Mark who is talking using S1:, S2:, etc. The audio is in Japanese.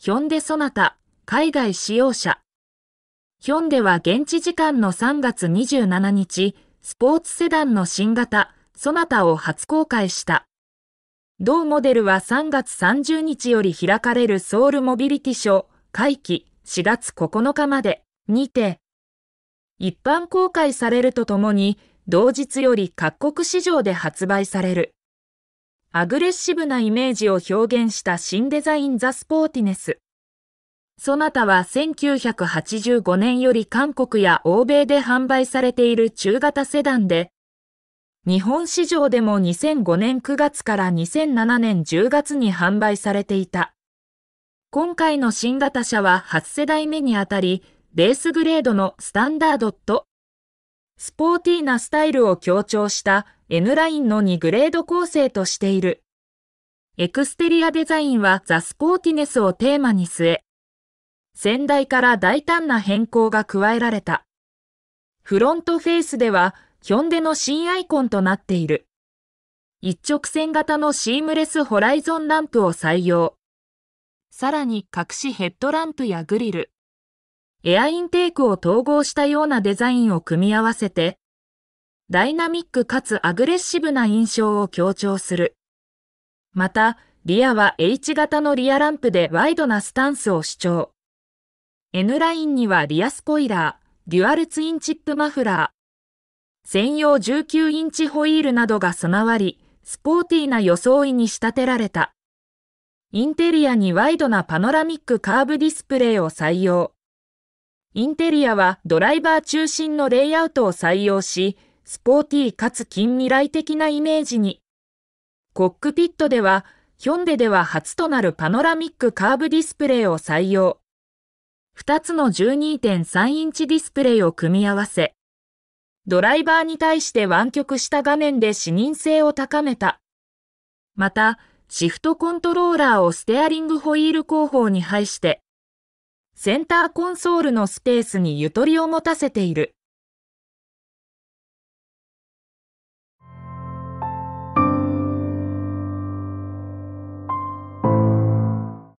S1: ヒョンデソナタ、海外使用者。ヒョンデは現地時間の3月27日、スポーツセダンの新型、ソナタを初公開した。同モデルは3月30日より開かれるソウルモビリティショー、会期4月9日までにて、一般公開されるとともに、同日より各国市場で発売される。アグレッシブなイメージを表現した新デザインザ・スポーティネス。そなたは1985年より韓国や欧米で販売されている中型セダンで、日本市場でも2005年9月から2007年10月に販売されていた。今回の新型車は8世代目にあたり、レースグレードのスタンダードとスポーティーなスタイルを強調した N ラインの2グレード構成としている。エクステリアデザインはザ・スポーティネスをテーマに据え、先代から大胆な変更が加えられた。フロントフェースでは、ヒョンデの新アイコンとなっている。一直線型のシームレスホライゾンランプを採用。さらに隠しヘッドランプやグリル、エアインテークを統合したようなデザインを組み合わせて、ダイナミックかつアグレッシブな印象を強調する。また、リアは H 型のリアランプでワイドなスタンスを主張。N ラインにはリアスポイラー、デュアルツインチップマフラー、専用19インチホイールなどが備わり、スポーティーな装いに仕立てられた。インテリアにワイドなパノラミックカーブディスプレイを採用。インテリアはドライバー中心のレイアウトを採用し、スポーティーかつ近未来的なイメージに。コックピットでは、ヒョンデでは初となるパノラミックカーブディスプレイを採用。2つの12.3インチディスプレイを組み合わせ、ドライバーに対して湾曲した画面で視認性を高めた。また、シフトコントローラーをステアリングホイール後方に配して、センターコンソールのスペースにゆとりを持たせている。